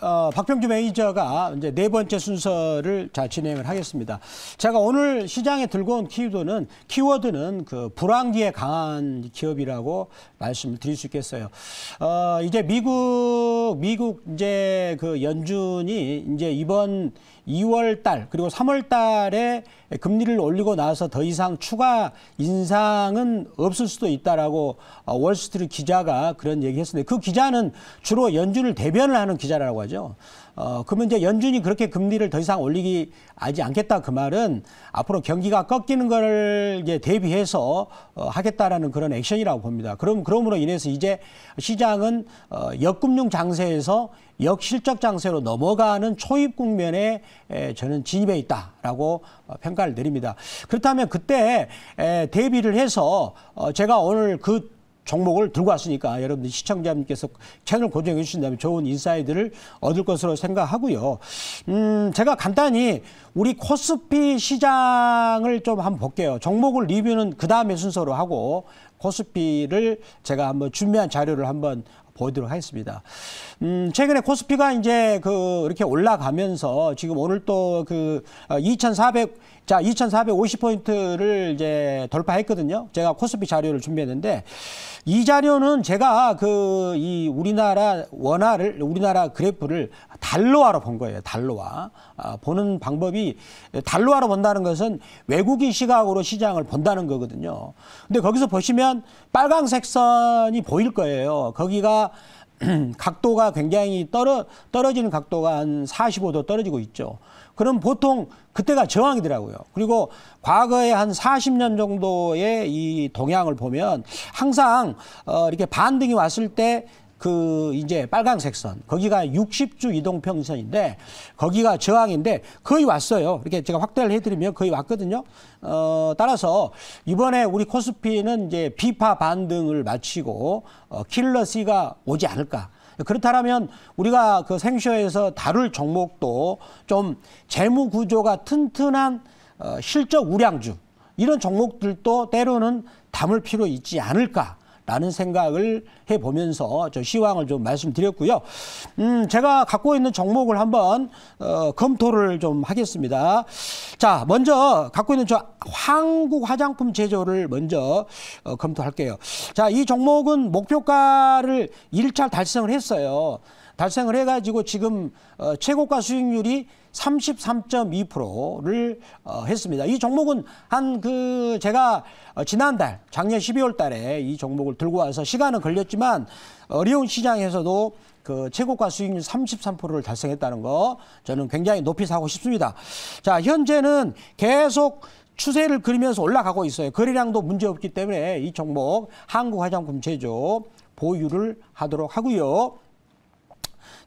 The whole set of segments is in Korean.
어, 박병주 매니저가 이제 네 번째 순서를 자 진행을 하겠습니다. 제가 오늘 시장에 들고 온 키워드는 키워드는 그 불황기에 강한 기업이라고 말씀을 드릴 수 있겠어요. 어, 이제 미국 미국 이제 그 연준이 이제 이번 2월 달 그리고 3월 달에 금리를 올리고 나서 더 이상 추가 인상은 없을 수도 있다라고 어, 월스트리트 기자가 그런 얘기했었는데 그 기자는 주로 연준을 대변을 하는 기자라고 하죠. 어, 그러면 이제 연준이 그렇게 금리를 더 이상 올리기 하지 않겠다 그 말은 앞으로 경기가 꺾이는 걸 이제 대비해서 어, 하겠다라는 그런 액션이라고 봅니다. 그럼 그러므로 인해서 이제 시장은 어, 역금융 장세에서 역실적 장세로 넘어가는 초입 국면에 에, 저는 진입해 있다라고 어, 평가를 드립니다. 그렇다면 그때 에, 대비를 해서 어, 제가 오늘 그 종목을 들고 왔으니까 여러분들 시청자님께서 채널 고정해 주신다면 좋은 인사이드를 얻을 것으로 생각하고요. 음, 제가 간단히 우리 코스피 시장을 좀 한번 볼게요. 종목을 리뷰는 그 다음에 순서로 하고 코스피를 제가 한번 준비한 자료를 한번 보도록 하겠습니다. 음, 최근에 코스피가 이제 그 이렇게 올라가면서 지금 오늘 또 그 2,400 어, 자, 2,450포인트를 이제 돌파했거든요. 제가 코스피 자료를 준비했는데 이 자료는 제가 그 이 우리나라 원화를 우리나라 그래프를 달러화로 본 거예요. 달러화. 아, 보는 방법이 달러화로 본다는 것은 외국인 시각으로 시장을 본다는 거거든요. 근데 거기서 보시면 빨강색 선이 보일 거예요. 거기가 각도가 굉장히 떨어, 떨어지는 각도가 한 45도 떨어지고 있죠. 그럼 보통 그때가 저항이더라고요. 그리고 과거에 한 40년 정도의 이 동향을 보면 항상 어, 이렇게 반등이 왔을 때그 이제 빨강색 선 거기가 60주 이동 평선인데 거기가 저항인데 거의 왔어요. 이렇게 제가 확대를 해드리면 거의 왔거든요. 어 따라서 이번에 우리 코스피는 이제 비파 반등을 마치고 어, 킬러 시가 오지 않을까. 그렇다면 우리가 그 생쇼에서 다룰 종목도 좀 재무 구조가 튼튼한 어, 실적 우량주 이런 종목들도 때로는 담을 필요 있지 않을까. 라는 생각을 해보면서 저 시황을 좀 말씀드렸고요. 음, 제가 갖고 있는 종목을 한번 어, 검토를 좀 하겠습니다. 자, 먼저 갖고 있는 저 한국 화장품 제조를 먼저 어, 검토할게요. 자, 이 종목은 목표가를 일차 달성을 했어요. 발생을 해가지고 지금 어, 최고가 수익률이 33.2%를 어, 했습니다. 이 종목은 한 그 제가 어, 지난달 작년 12월 달에 이 종목을 들고 와서 시간은 걸렸지만 어려운 시장에서도 그 최고가 수익률 33%를 달성했다는 거 저는 굉장히 높이 사고 싶습니다. 자, 현재는 계속 추세를 그리면서 올라가고 있어요. 거래량도 문제없기 때문에 이 종목 한국화장품 제조 보유를 하도록 하고요.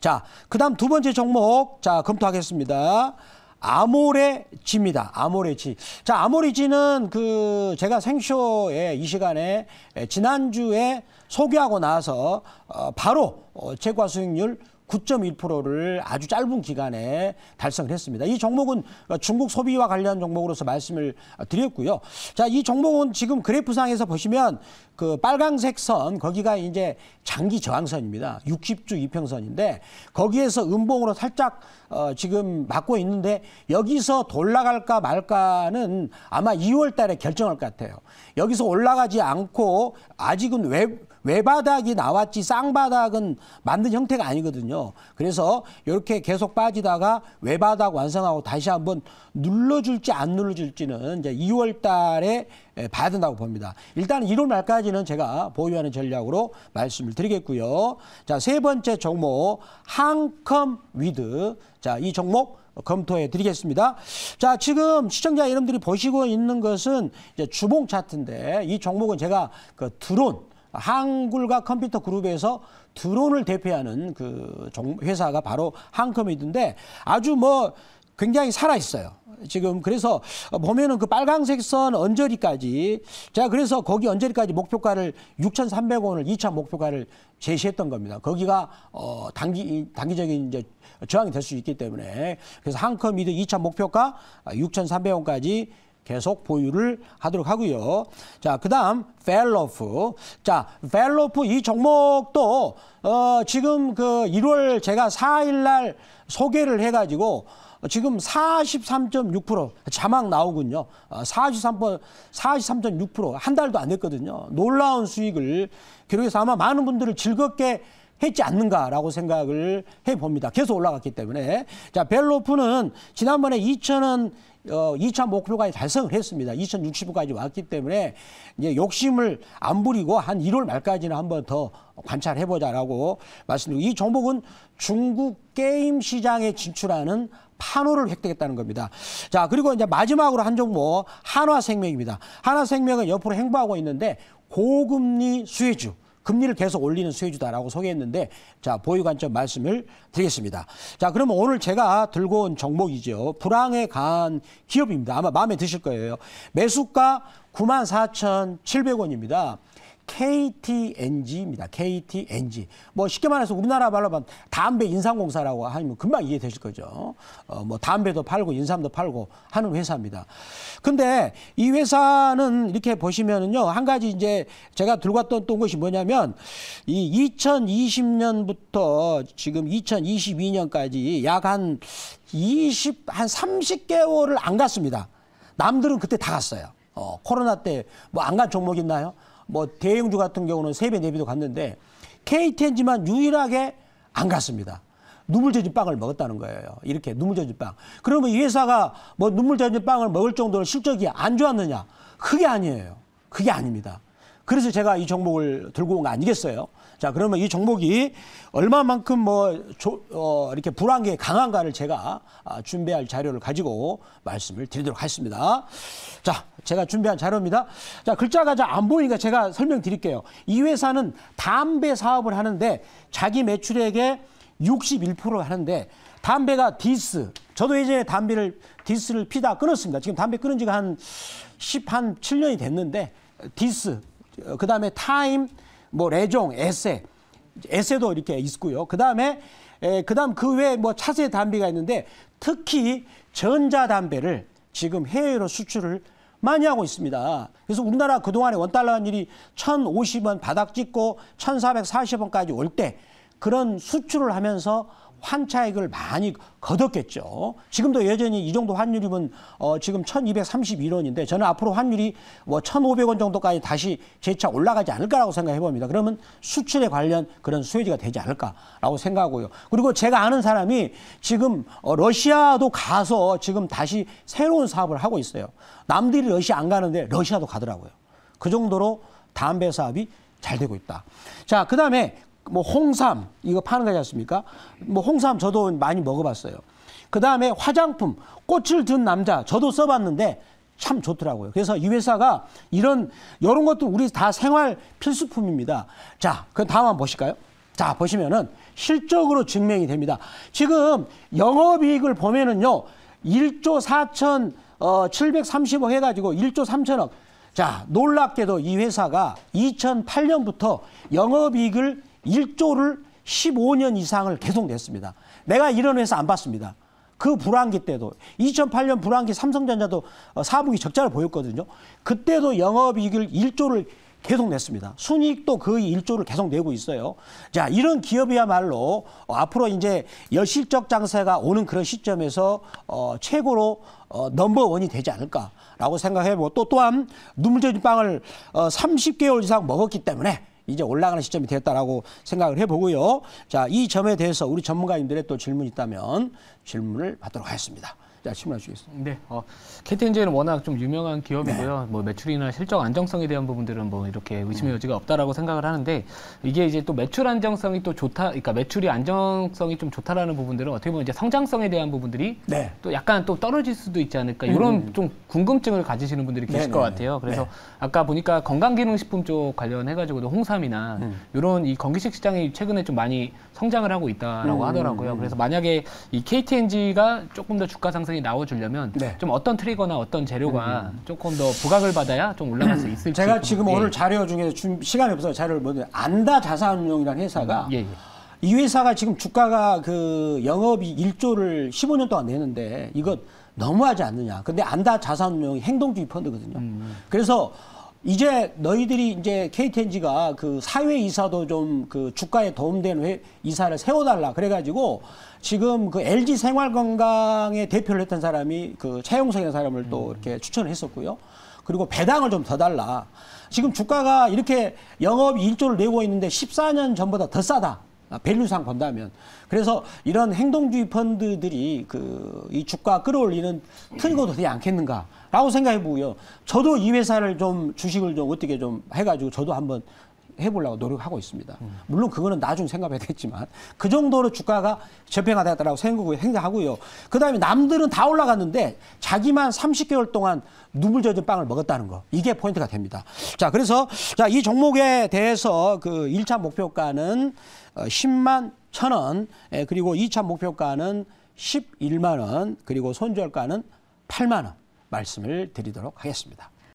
자, 그다음 두 번째 종목 자 검토하겠습니다. 아모레지입니다. 아모레지. 자, 아모레지는 그 제가 생쇼에 이 시간에 지난주에 소개하고 나서 어, 바로 어, 최과 수익률 9.1%를 아주 짧은 기간에 달성을 했습니다. 이 종목은 중국 소비와 관련 종목으로서 말씀을 드렸고요. 자, 이 종목은 지금 그래프상에서 보시면 그 빨강색 선 거기가 이제 장기 저항선입니다. 60주 이평선인데 거기에서 음봉으로 살짝 어, 지금 막고 있는데 여기서 돌라갈까 말까는 아마 2월 달에 결정할 것 같아요. 여기서 올라가지 않고 아직은 왜 외바닥이 나왔지 쌍바닥은 만든 형태가 아니거든요. 그래서 이렇게 계속 빠지다가 외바닥 완성하고 다시 한번 눌러줄지 안 눌러줄지는 이제 2월 달에 예, 봐야 된다고 봅니다. 일단 1월 말까지는 제가 보유하는 전략으로 말씀을 드리겠고요. 자, 세 번째 종목 한컴 위드. 자, 이 종목 검토해 드리겠습니다. 자, 지금 시청자 여러분들이 보시고 있는 것은 이제 주봉 차트인데 이 종목은 제가 그 드론 한글과 컴퓨터 그룹에서 드론을 대표하는 그 회사가 바로 한컴이던데 아주 뭐 굉장히 살아 있어요. 지금 그래서 보면은 그 빨강색 선 언저리까지 제가 그래서 거기 언저리까지 목표가를 6,300원을 2차 목표가를 제시했던 겁니다. 거기가 어 단기 단기적인 이제 저항이 될 수 있기 때문에 그래서 한컴 이든 2차 목표가 6,300원까지 계속 보유를 하도록 하고요. 자, 그다음 펠로프. 자, 펠로프 이 종목도 어 지금 그 1월 제가 4일 날 소개를 해 가지고 지금 43.6% 자막 나오군요. 43% 어, 43.6%한 달도 안 됐거든요. 놀라운 수익을 기록해서 아마 많은 분들을 즐겁게 했지 않는가라고 생각을 해봅니다. 계속 올라갔기 때문에. 자, 벨로프는 지난번에 2천은 어, 2차 목표까지 달성을 했습니다. 2060까지 왔기 때문에 이제 욕심을 안 부리고 한 1월 말까지는 한 번 더 관찰해보자라고 말씀드리고 이 종목은 중국 게임 시장에 진출하는 판호를 획득했다는 겁니다. 자, 그리고 이제 마지막으로 한 종목 한화생명입니다. 한화생명은 옆으로 행보하고 있는데 고금리 수혜주. 금리를 계속 올리는 수혜주다라고 소개했는데 자 보유 관점 말씀을 드리겠습니다. 자 그러면 오늘 제가 들고 온 종목이죠. 불황에 강한 기업입니다. 아마 마음에 드실 거예요. 매수가 94,700원입니다. KTNG입니다. KTNG. 뭐 쉽게 말해서 우리나라 말로 하면 담배 인삼공사라고 하면 금방 이해되실 거죠. 어, 뭐 담배도 팔고 인삼도 팔고 하는 회사입니다. 근데 이 회사는 이렇게 보시면은요. 한 가지 이제 제가 들고 왔던 또 것이 뭐냐면 이 2020년부터 지금 2022년까지 약 한 20, 한 30개월을 안 갔습니다. 남들은 그때 다 갔어요. 어, 코로나 때 뭐 안 간 종목 있나요? 뭐 대형주 같은 경우는 세배 네배도 갔는데 KTNG만 유일하게 안 갔습니다. 눈물젖은 빵을 먹었다는 거예요. 이렇게 눈물젖은 빵. 그러면 이 회사가 뭐 눈물젖은 빵을 먹을 정도로 실적이 안 좋았느냐? 그게 아니에요. 그게 아닙니다. 그래서 제가 이 종목을 들고 온 거 아니겠어요? 자, 그러면 이 종목이 얼마만큼 뭐 조, 어, 이렇게 불안계에 강한가를 제가 아, 준비할 자료를 가지고 말씀을 드리도록 하겠습니다. 자, 제가 준비한 자료입니다. 자, 글자가 잘 안 보이니까 제가 설명드릴게요. 이 회사는 담배 사업을 하는데 자기 매출액의 61% 하는데 담배가 디스. 저도 예전에 담배를 디스를 피다 끊었습니다. 지금 담배 끊은 지가 한 10, 한 7년이 됐는데 디스. 어, 그다음에 타임 뭐 레종, 에세, 에세도 이렇게 있고요. 그 다음에 그 다음 그 외에 뭐 차세 담배가 있는데 특히 전자담배를 지금 해외로 수출을 많이 하고 있습니다. 그래서 우리나라 그동안에 원달러 환율이 1 0 5 0원 바닥 찍고 1 4 4 0 원까지 올때 그런 수출을 하면서 환차익을 많이 거뒀겠죠. 지금도 여전히 이 정도 환율이면 어, 지금 1231원인데 저는 앞으로 환율이 뭐 1500원 정도까지 다시 재차 올라가지 않을까라고 생각해 봅니다. 그러면 수출에 관련 그런 수혜지가 되지 않을까라고 생각하고요. 그리고 제가 아는 사람이 지금 어, 러시아도 가서 지금 다시 새로운 사업을 하고 있어요. 남들이 러시아 안 가는데 러시아도 가더라고요. 그 정도로 담배 사업이 잘 되고 있다. 자, 그 다음에 뭐 홍삼 이거 파는 거지 않습니까? 뭐 홍삼 저도 많이 먹어봤어요. 그 다음에 화장품 꽃을 든 남자 저도 써봤는데 참 좋더라고요. 그래서 이 회사가 이런 이런 것도 우리 다 생활 필수품입니다. 자, 그 다음 한번 보실까요? 자, 보시면은 실적으로 증명이 됩니다. 지금 영업이익을 보면은요, 1조 4천 어, 7 3 5 해가지고 1조 3천억. 자, 놀랍게도 이 회사가 2008년부터 영업이익을 1조를 15년 이상을 계속 냈습니다. 내가 이런 회사 안 봤습니다. 그 불황기 때도 2008년 불황기 삼성전자도 어, 사분기 적자를 보였거든요. 그때도 영업이익을 1조를 계속 냈습니다. 순이익도 거의 1조를 계속 내고 있어요. 자, 이런 기업이야말로 어, 앞으로 이제 여실적 장세가 오는 그런 시점에서 어, 최고로 어, 넘버원이 되지 않을까라고 생각해 보고 또 또한 눈물젖은 빵을 어, 30개월 이상 먹었기 때문에 이제 올라가는 시점이 되었다라고 생각을 해보고요. 자, 이 점에 대해서 우리 전문가님들의 또 질문이 있다면 질문을 받도록 하겠습니다. 네, 말씀하겠습니다 네, 어, KTNG는 워낙 좀 유명한 네. 기업이고요. 네. 뭐 매출이나 실적 안정성에 대한 부분들은 뭐 이렇게 의심의 네. 여지가 없다라고 생각을 하는데 이게 이제 또 매출 안정성이 또 좋다, 그러니까 매출이 안정성이 좀 좋다라는 부분들은 어떻게 보면 이제 성장성에 대한 부분들이 네. 또 약간 또 떨어질 수도 있지 않을까 음. 이런 음. 좀 궁금증을 가지시는 분들이 계실 네, 것 네, 같아요. 그래서 아까 보니까 건강기능식품 쪽 관련해가지고도 홍삼이나 음. 이런 이 건기식 시장이 최근에 좀 많이 성장을 하고 있다라고 음. 하더라고요. 음, 음. 그래서 만약에 이 KTNG가 조금 더 주가 상승 가능성이 나와주려면 네. 좀 어떤 트리거나 어떤 재료가 음, 음. 조금 더 부각을 받아야 좀 올라갈 수 있을지 제가 지금 예. 오늘 자료 중에 좀 시간이 없어서 자료를 보는데 안다 자산운용이라는 회사가 음. 예, 예. 이 회사가 지금 주가가 그 영업이 1조를 15년 동안 내는데 이것 너무하지 않느냐. 근데 안다 자산운용이 행동주의 펀드거든요. 음. 음. 그래서 이제 너희들이 이제 KTNG가 그 사회 이사도 좀 그 주가에 도움되는 회, 이사를 세워달라 그래가지고 지금 그 LG 생활건강에 대표를 했던 사람이 그 차용성의 사람을 음. 또 이렇게 추천을 했었고요. 그리고 배당을 좀 더 달라. 지금 주가가 이렇게 영업 일조를 내고 있는데 14년 전보다 더 싸다. 아, 밸류상 본다면 그래서 이런 행동주의 펀드들이 그 이 주가 끌어올리는 틀고 되지 않겠는가라고 생각해 보고요. 저도 이 회사를 좀 주식을 좀 어떻게 좀 해가지고 저도 한번 해보려고 노력하고 있습니다. 물론 그거는 나중 생각해야겠지만 그 정도로 주가가 저평가됐다고 생각하고요. 그 다음에 남들은 다 올라갔는데 자기만 30개월 동안 눈물 젖은 빵을 먹었다는 거. 이게 포인트가 됩니다. 자, 그래서 자, 이 종목에 대해서 그 1차 목표가는 10만 1 0원 그리고 2차 목표가는 11만 원, 그리고 손절가는 8만 원 말씀을 드리도록 하겠습니다.